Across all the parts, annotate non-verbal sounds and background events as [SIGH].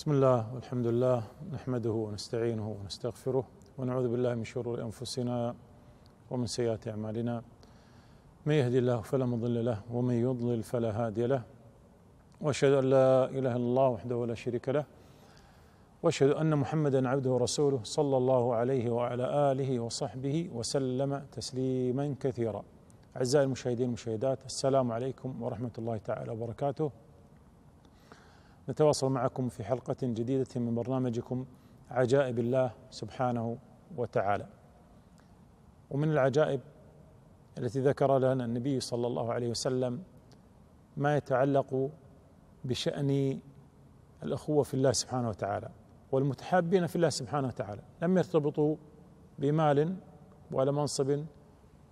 بسم الله والحمد لله نحمده ونستعينه ونستغفره ونعوذ بالله من شرور انفسنا ومن سيئات اعمالنا من يهدي الله فلا مضل له ومن يضلل فلا هادي له واشهد ان لا اله الا الله وحده لا شريك له واشهد ان محمدا عبده ورسوله صلى الله عليه وعلى اله وصحبه وسلم تسليما كثيرا اعزائي المشاهدين والمشاهدات السلام عليكم ورحمه الله تعالى وبركاته نتواصل معكم في حلقة جديدة من برنامجكم عجائب الله سبحانه وتعالى ومن العجائب التي ذكر لنا النبي صلى الله عليه وسلم ما يتعلق بشأن الأخوة في الله سبحانه وتعالى والمتحابين في الله سبحانه وتعالى لم يرتبطوا بمال ولا منصب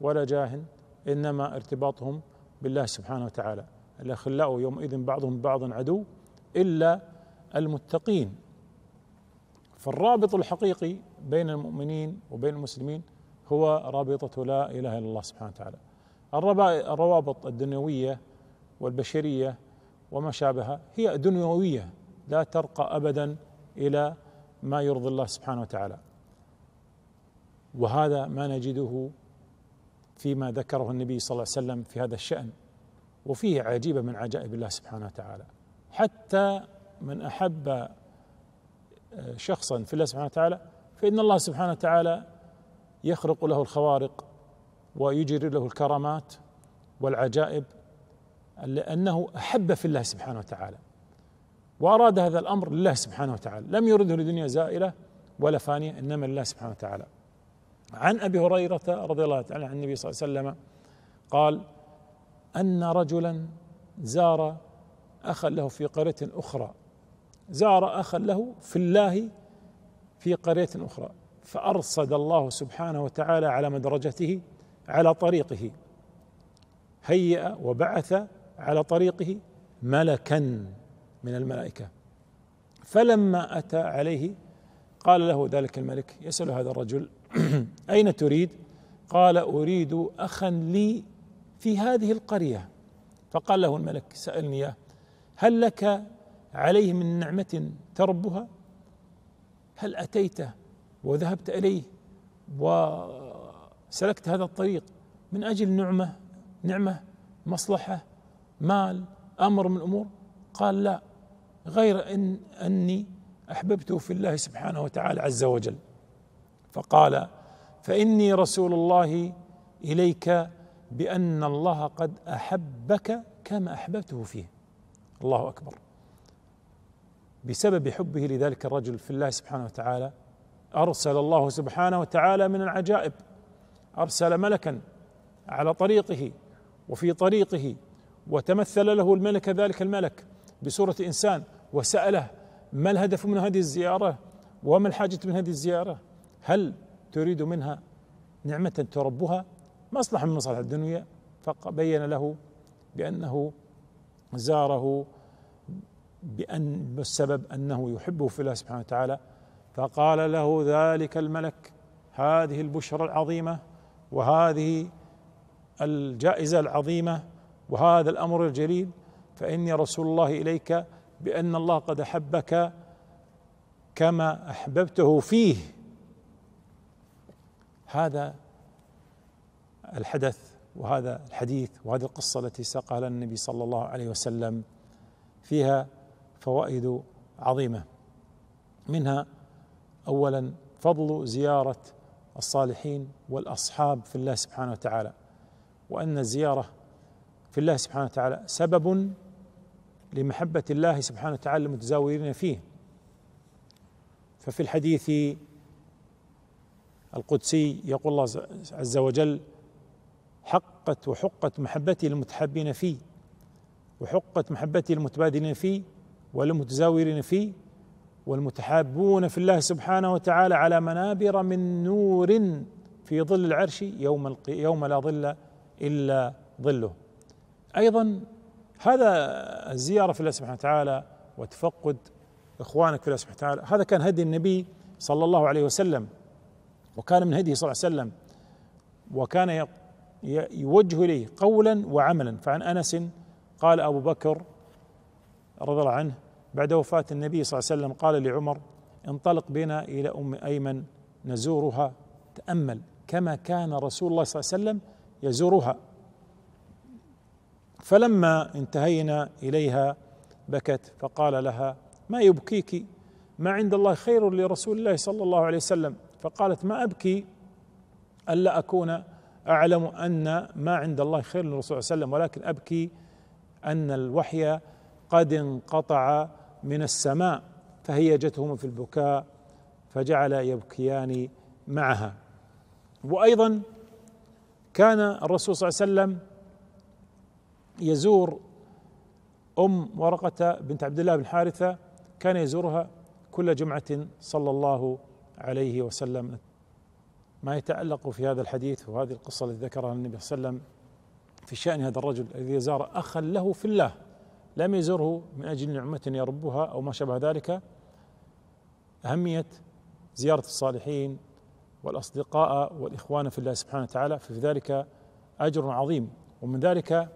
ولا جاه إنما ارتباطهم بالله سبحانه وتعالى الأخلاء يومئذ بعضهم بعضا عدو الا المتقين فالرابط الحقيقي بين المؤمنين وبين المسلمين هو رابطه لا اله الا الله سبحانه وتعالى الروابط الدنيويه والبشريه وما شابهها هي دنيويه لا ترقى ابدا الى ما يرضي الله سبحانه وتعالى وهذا ما نجده فيما ذكره النبي صلى الله عليه وسلم في هذا الشان وفيه عجيبه من عجائب الله سبحانه وتعالى حتى من احب آه، شخصا في الله سبحانه وتعالى فان الله سبحانه وتعالى يخرق له الخوارق ويجري له الكرامات والعجائب لانه احب في الله سبحانه وتعالى واراد هذا الامر لله سبحانه وتعالى لم يرده لدنيا زائله ولا فانيه انما لله سبحانه وتعالى عن ابي هريره رضي الله تعالى عن النبي صلى الله عليه وسلم قال ان رجلا زار أخا له في قرية أخرى زار أخا له في الله في قرية أخرى فأرصد الله سبحانه وتعالى على مدرجته على طريقه هيأ وبعث على طريقه ملكا من الملائكة فلما أتى عليه قال له ذلك الملك يسأل هذا الرجل [CLEARS THROAT] أين تريد؟ قال أريد أخا لي في هذه القرية فقال له الملك سألني إياه هل لك عليه من نعمة تربها هل أتيته وذهبت إليه وسلكت هذا الطريق من أجل نعمة نعمة مصلحة مال أمر من الأمور قال لا غير أن أني أحببته في الله سبحانه وتعالى عز وجل فقال فإني رسول الله إليك بأن الله قد أحبك كما أحببته فيه الله اكبر بسبب حبه لذلك الرجل في الله سبحانه وتعالى ارسل الله سبحانه وتعالى من العجائب ارسل ملكا على طريقه وفي طريقه وتمثل له الملك ذلك الملك بصوره انسان وساله ما الهدف من هذه الزياره وما الحاجه من هذه الزياره هل تريد منها نعمه تربها مصلحه من مصالح الدنيا فبين له بانه زاره بأن بالسبب أنه يحبه في الله سبحانه وتعالى فقال له ذلك الملك هذه البشرى العظيمة وهذه الجائزة العظيمة وهذا الأمر الجليل فإني رسول الله إليك بأن الله قد أحبك كما أحببته فيه هذا الحدث وهذا الحديث وهذه القصة التي ساقها لنا النبي صلى الله عليه وسلم فيها فوائد عظيمة منها أولا فضل زيارة الصالحين والأصحاب في الله سبحانه وتعالى وأن الزيارة في الله سبحانه وتعالى سبب لمحبة الله سبحانه وتعالى المتزاورين فيه ففي الحديث القدسي يقول الله عز وجل حقت وحقت محبتي للمتحابين فيه وحقت محبتي للمتبادلين فيه والمتزاورين فيه والمتحابون في الله سبحانه وتعالى على منابر من نور في ظل العرش يوم يوم لا ظل الا ظله. ايضا هذا الزياره في الله سبحانه وتعالى وتفقد اخوانك في الله سبحانه وتعالى هذا كان هدي النبي صلى الله عليه وسلم وكان من هديه صلى الله عليه وسلم وكان يوجه اليه قولا وعملا فعن انس قال ابو بكر رضي الله عنه بعد وفاه النبي صلى الله عليه وسلم قال لعمر انطلق بنا الى ام ايمن نزورها تامل كما كان رسول الله صلى الله عليه وسلم يزورها فلما انتهينا اليها بكت فقال لها ما يبكيك ما عند الله خير لرسول الله صلى الله عليه وسلم فقالت ما ابكي الا اكون اعلم ان ما عند الله خير للرسول صلى الله عليه وسلم ولكن ابكي ان الوحي قد انقطع من السماء فهيجتهما في البكاء فجعل يبكيان معها وايضا كان الرسول صلى الله عليه وسلم يزور ام ورقه بنت عبد الله بن حارثه كان يزورها كل جمعه صلى الله عليه وسلم ما يتعلق في هذا الحديث وهذه القصة التي ذكرها النبي صلى الله عليه وسلم في شأن هذا الرجل الذي زار أخا له في الله لم يزره من أجل نعمة يربها أو ما شابه ذلك أهمية زيارة الصالحين والأصدقاء والإخوان في الله سبحانه وتعالى ففي ذلك أجر عظيم ومن ذلك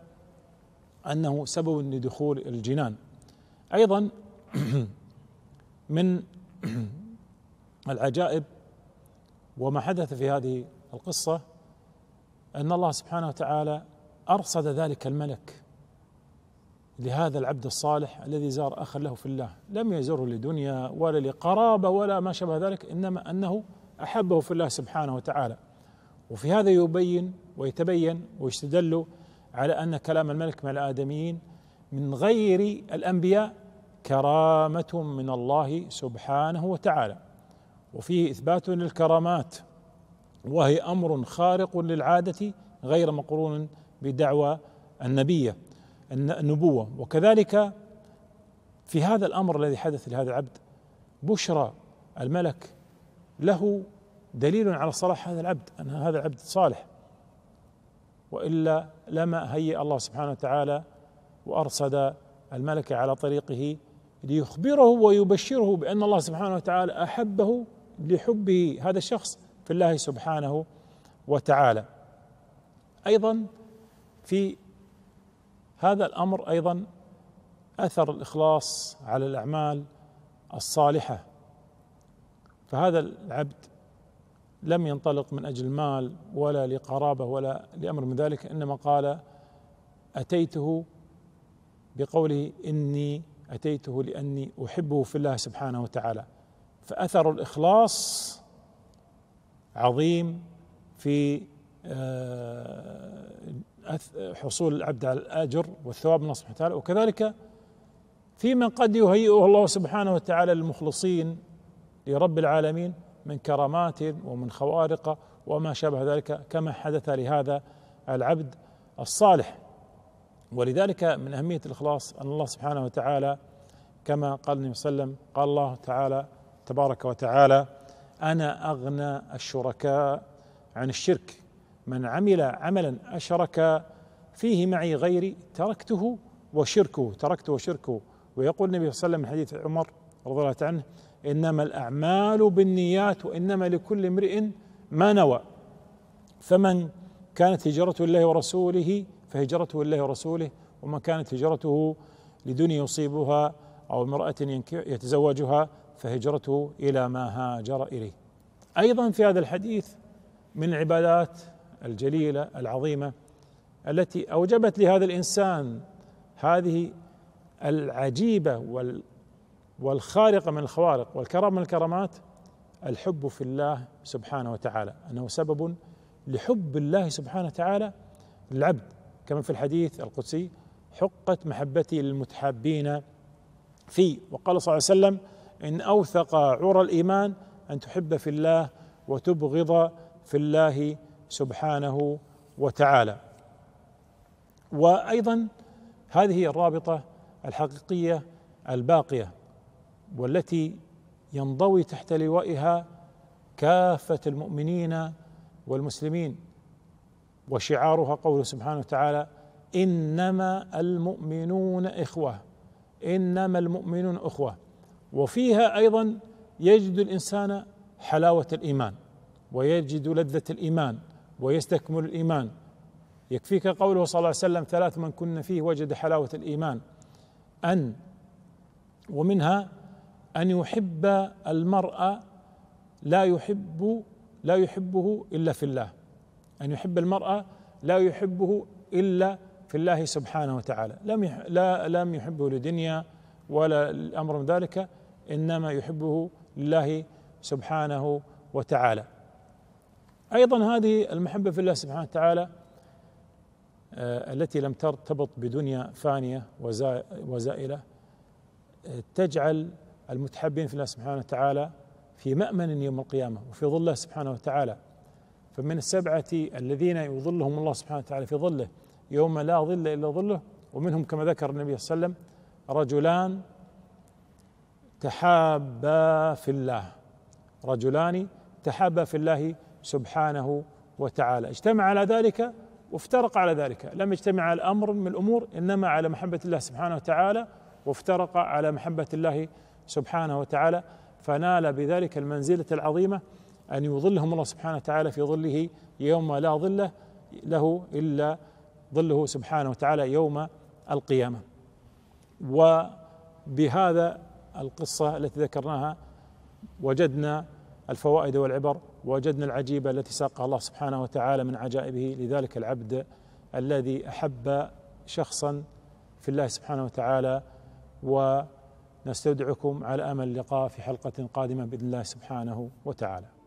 أنه سبب لدخول الجنان أيضا [CLEARS THROAT] من [CLEARS THROAT] العجائب وما حدث في هذه القصه ان الله سبحانه وتعالى ارصد ذلك الملك لهذا العبد الصالح الذي زار اخا له في الله لم يزره لدنيا ولا لقرابه ولا ما شابه ذلك انما انه احبه في الله سبحانه وتعالى وفي هذا يبين ويتبين ويستدل على ان كلام الملك مع الادميين من غير الانبياء كرامه من الله سبحانه وتعالى وفيه اثبات للكرامات وهي امر خارق للعاده غير مقرون بدعوى النبيه النبوه وكذلك في هذا الامر الذي حدث لهذا العبد بشرى الملك له دليل على صلاح هذا العبد ان هذا العبد صالح والا لما هيئ الله سبحانه وتعالى وارصد الملك على طريقه ليخبره ويبشره بان الله سبحانه وتعالى احبه لحبه هذا الشخص في الله سبحانه وتعالى ايضا في هذا الامر ايضا اثر الاخلاص على الاعمال الصالحه فهذا العبد لم ينطلق من اجل مال ولا لقرابه ولا لامر من ذلك انما قال اتيته بقوله اني اتيته لاني احبه في الله سبحانه وتعالى فاثر الاخلاص عظيم في آه، حصول العبد على الاجر والثواب من الله سبحانه وتعالى وكذلك في من قد يهيئه الله سبحانه وتعالى للمخلصين لرب العالمين من كرامات ومن خوارق وما شابه ذلك كما حدث لهذا العبد الصالح ولذلك من اهميه الاخلاص ان الله سبحانه وتعالى كما قال النبي صلى الله عليه وسلم قال الله تعالى تبارك وتعالى انا اغنى الشركاء عن الشرك من عمل عملا اشرك فيه معي غيري تركته وشركه تركته وشركه ويقول النبي صلى الله عليه وسلم من حديث عمر رضي الله عنه انما الاعمال بالنيات وانما لكل امرئ ما نوى فمن كانت هجرته لله ورسوله فهجرته لله ورسوله ومن كانت هجرته لدنيا يصيبها او امراه يتزوجها فهجرته الى ما هاجر اليه. ايضا في هذا الحديث من العبادات الجليله العظيمه التي اوجبت لهذا الانسان هذه العجيبه والخارقه من الخوارق والكرم من الكرامات الحب في الله سبحانه وتعالى انه سبب لحب الله سبحانه وتعالى للعبد كما في الحديث القدسي حقت محبتي للمتحابين فيه وقال صلى الله عليه وسلم إن أوثق عرى الإيمان أن تحب في الله وتبغض في الله سبحانه وتعالى وأيضا هذه الرابطة الحقيقية الباقية والتي ينضوي تحت لوائها كافة المؤمنين والمسلمين وشعارها قوله سبحانه وتعالى انما المؤمنون اخوه انما المؤمنون اخوه وفيها ايضا يجد الانسان حلاوه الايمان ويجد لذه الايمان ويستكمل الايمان يكفيك قوله صلى الله عليه وسلم ثلاث من كنا فيه وجد حلاوه الايمان ان ومنها ان يحب المرء لا يحب لا يحبه الا في الله ان يحب المرء لا يحبه الا في الله سبحانه وتعالى لم لا لم يحبه لدنيا ولا الامر من ذلك انما يحبه لله سبحانه وتعالى ايضا هذه المحبه في الله سبحانه وتعالى آه، التي لم ترتبط بدنيا فانيه وزائله آه، تجعل المتحبين في الله سبحانه وتعالى في مأمن يوم القيامة وفي ظله سبحانه وتعالى فمن السبعة الذين يظلهم الله سبحانه وتعالى في ظله يوم لا ظل إلا ظله ومنهم كما ذكر النبي صلى الله عليه وسلم رجلان تحابا في الله رجلان تحابا في الله سبحانه وتعالى اجتمع على ذلك وافترق على ذلك لم يجتمع الأمر من الأمور إنما على محبة الله سبحانه وتعالى وافترق على محبة الله سبحانه وتعالى فنال بذلك المنزلة العظيمة أن يظلهم الله سبحانه وتعالى في ظله يوم لا ظل له إلا ظله سبحانه وتعالى يوم القيامة وبهذا القصة التي ذكرناها وجدنا الفوائد والعبر وجدنا العجيبة التي ساقها الله سبحانه وتعالى من عجائبه لذلك العبد الذي أحب شخصا في الله سبحانه وتعالى ونستودعكم على أمل اللقاء في حلقة قادمة بإذن الله سبحانه وتعالى